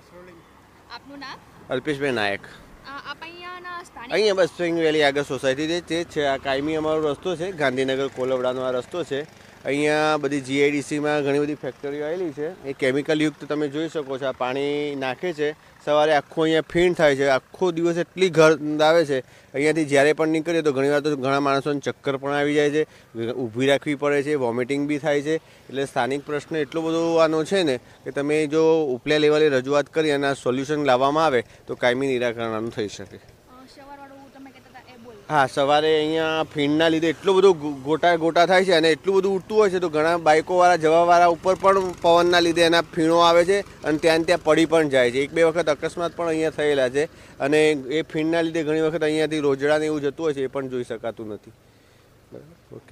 આપનું અલ્પેશભાઈ નાયક અહીંયા બસ સ્વિંગ વેલી આગળ સોસાયટી છે તે છે આ કાયમી અમારો રસ્તો છે ગાંધીનગર કોલવડાનો આ રસ્તો છે અહીંયા બધી જીઆઈડીસીમાં ઘણી બધી ફેક્ટરીઓ આવેલી છે એ કેમિકલયુક્ત તમે જોઈ શકો છો આ પાણી નાખે છે સવારે આખું અહીંયા ફીણ થાય છે આખો દિવસ એટલી ગંધ આવે છે અહીંયાથી જ્યારે પણ નીકળીએ તો ઘણીવાર તો ઘણા માણસોને ચક્કર પણ આવી જાય છે ઊભી રાખવી પડે છે વોમિટિંગ બી થાય છે એટલે સ્થાનિક પ્રશ્ન એટલો બધો આનો છે ને કે તમે જો ઉપલા લેવલે રજૂઆત કરી અને આ સોલ્યુશન લાવવામાં આવે તો કાયમી નિરાકરણ થઈ શકે હા સવારે અહીંયા ફીણના લીધે એટલું બધું ગોટા ગોટા થાય છે અને એટલું બધું ઉડતું હોય છે તો ઘણા બાઇકોવાળા જવાવાળા ઉપર પણ પવનના લીધે એના ફીણો આવે છે અને ત્યાં ત્યાં પડી પણ જાય છે એક બે વખત અકસ્માત પણ અહીંયા થયેલા છે અને એ ફીણના લીધે ઘણી વખત અહીંયાથી રોજડાને એવું જતું હોય છે એ પણ જોઈ શકાતું નથી બરાબર ઓકે